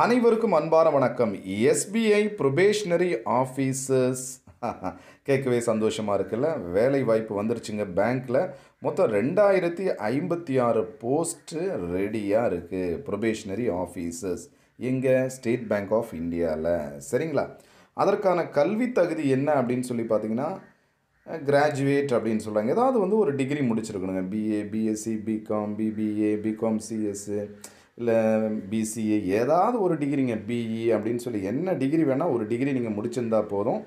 அனைவருக்கும் அன்பான வணக்கம் எஸ்பிஐ ப்ரொபேஷனரி ஆஃபீஸஸ் கேட்கவே சந்தோஷமாக இருக்குல்ல வேலை வாய்ப்பு வந்துருச்சுங்க பேங்க்கில் மொத்தம் ரெண்டாயிரத்தி ஐம்பத்தி ஆறு போஸ்ட்டு ரெடியாக இருக்குது ப்ரொபேஷனரி ஆஃபீஸஸ் எங்கே ஸ்டேட் பேங்க் ஆஃப் இந்தியாவில் சரிங்களா அதற்கான கல்வி தகுதி என்ன அப்படின்னு சொல்லி பார்த்தீங்கன்னா கிராஜுவேட் அப்படின்னு சொல்கிறாங்க ஏதாவது வந்து ஒரு டிகிரி முடிச்சிருக்கணுங்க BA BSc BCom BBA BCom CS இல்லை பிசிஏ ஏதாவது ஒரு டிகிரிங்க பிஇ e அப்படின்னு சொல்லி என்ன டிகிரி வேணால் ஒரு டிகிரி நீங்கள் முடிச்சிருந்தால் போதும்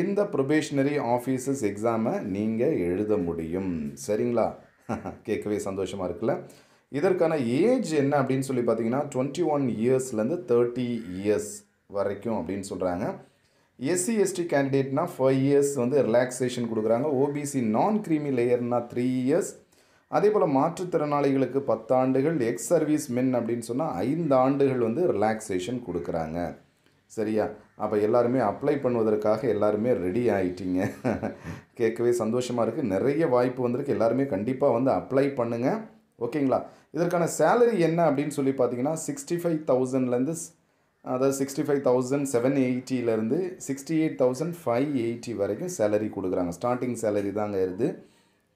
இந்த ப்ரொபேஷனரி ஆஃபீஸஸ் எக்ஸாமை நீங்கள் எழுத முடியும் சரிங்களா கேட்கவே சந்தோஷமாக இருக்குல்ல இதற்கான ஏஜ் என்ன அப்படின்னு சொல்லி பார்த்தீங்கன்னா டுவெண்ட்டி ஒன் இயர்ஸ்லேருந்து தேர்ட்டி இயர்ஸ் வரைக்கும் அப்படின்னு சொல்கிறாங்க எஸ்சி எஸ்டி கேண்டிடேட்னா ஃபைவ் இயர்ஸ் வந்து ரிலாக்ஸேஷன் கொடுக்குறாங்க ஓபிசி நான் கிரீமி லேயர்னால் த்ரீ இயர்ஸ் அதே போல் மாற்றுத்திறனாளிகளுக்கு பத்தாண்டுகள் எக்ஸ் சர்வீஸ் மென் அப்படின்னு சொன்னால் ஐந்து ஆண்டுகள் வந்து ரிலாக்ஸேஷன் கொடுக்குறாங்க சரியா அப்போ எல்லாருமே அப்ளை பண்ணுவதற்காக எல்லாருமே ரெடி ஆகிட்டீங்க கேட்கவே சந்தோஷமாக இருக்குது நிறைய வாய்ப்பு வந்திருக்கு எல்லாருமே கண்டிப்பாக வந்து அப்ளை பண்ணுங்கள் ஓகேங்களா இதற்கான சேலரி என்ன அப்படின்னு சொல்லி பார்த்தீங்கன்னா சிக்ஸ்டி ஃபைவ் தௌசண்ட்லேருந்து அதாவது சிக்ஸ்டி ஃபைவ் தௌசண்ட் செவன் எயிட்டிலேருந்து sixty eight thousand five eighty வரைக்கும் சேலரி கொடுக்குறாங்க ஸ்டார்டிங் சேலரி தாங்க இருக்குது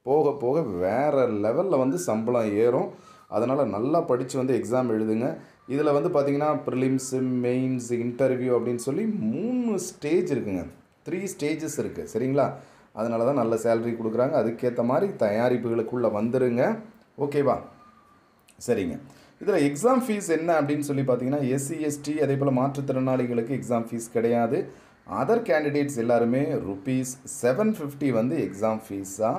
போக போக வேறு லெவலில் வந்து சம்பளம் ஏறும் அதனால் நல்லா படித்து வந்து எக்ஸாம் எழுதுங்க இதில் வந்து பார்த்திங்கன்னா ப்ரிலிம்ஸு மெயின்ஸ் இன்டர்வியூ அப்படின்னு சொல்லி மூணு ஸ்டேஜ் இருக்குங்க த்ரீ ஸ்டேஜஸ் இருக்குது சரிங்களா அதனால தான் நல்ல சேலரி கொடுக்குறாங்க அதுக்கேற்ற மாதிரி தயாரிப்புகளுக்குள்ளே வந்துடுங்க ஓகேவா சரிங்க இதில் எக்ஸாம் ஃபீஸ் என்ன அப்படின்னு சொல்லி பார்த்தீங்கன்னா எஸ்சி எஸ்டி அதே போல் மாற்றுத்திறனாளிகளுக்கு எக்ஸாம் ஃபீஸ் கிடையாது அதர் கேண்டிடேட்ஸ் எல்லாருமே ருபீஸ் செவன் ஃபிஃப்டி வந்து எக்ஸாம் ஃபீஸாக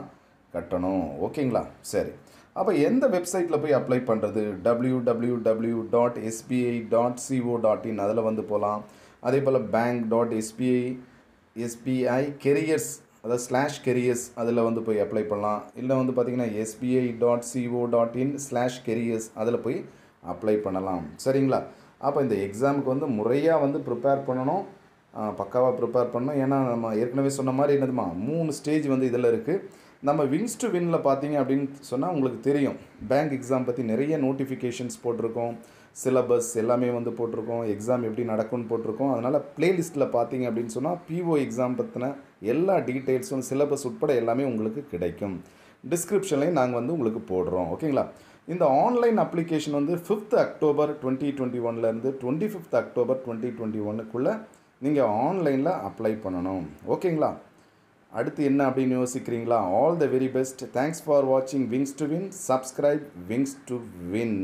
கட்டணும் ஓகேங்களா சரி அப்போ எந்த வெப்சைட்டில் போய் அப்ளை பண்ணுறது W W W dot SBI dot CO dot IN அதில் வந்து போகலாம் அதே போல் bank dot SBI SBI careers அதாவது ஸ்லாஷ் கெரியர்ஸ் அதில் வந்து போய் அப்ளை பண்ணலாம் இல்லை வந்து பார்த்திங்கன்னா SBI dot CO dot IN slash careers அதில் போய் அப்ளை பண்ணலாம் சரிங்களா அப்போ இந்த எக்ஸாமுக்கு வந்து முறையாக வந்து ப்ரிப்பேர் பண்ணணும் பக்காவாக ப்ரிப்பேர் பண்ணணும் ஏன்னா நம்ம ஏற்கனவே சொன்ன மாதிரி என்னதுமா மூணு ஸ்டேஜ் வந்து இதில் இருக்குது நம்ம வின்ஸ் டு வின்ல பார்த்தீங்க அப்படின்னு சொன்னால் உங்களுக்கு தெரியும் பேங்க் எக்ஸாம் பற்றி நிறைய நோட்டிஃபிகேஷன்ஸ் போட்டிருக்கோம் சிலபஸ் எல்லாமே வந்து போட்டிருக்கோம் எக்ஸாம் எப்படி நடக்கும்னு போட்டிருக்கோம் அதனால் ப்ளேலிஸ்ட்டில் பார்த்தீங்க அப்படின்னு சொன்னால் பிஓ எக்ஸாம் பற்றின எல்லா டீட்டெயில்ஸும் சிலபஸ் உட்பட எல்லாமே உங்களுக்கு கிடைக்கும் டிஸ்கிரிப்ஷன்லேயும் நாங்கள் வந்து உங்களுக்கு போடுறோம் ஓகேங்களா இந்த ஆன்லைன் அப்ளிகேஷன் வந்து ஃபிஃப்த் அக்டோபர் டுவெண்ட்டி டுவெண்ட்டி ஒன்லேருந்து twenty fifth October twenty twenty ஒன்னுக்குள்ளே நீங்கள் ஆன்லைனில் அப்ளை பண்ணணும் ஓகேங்களா அடுத்து என்ன அப்படின்னு யோசிக்கிறீங்களா all the very best thanks for வாட்சிங் wings to win subscribe wings to win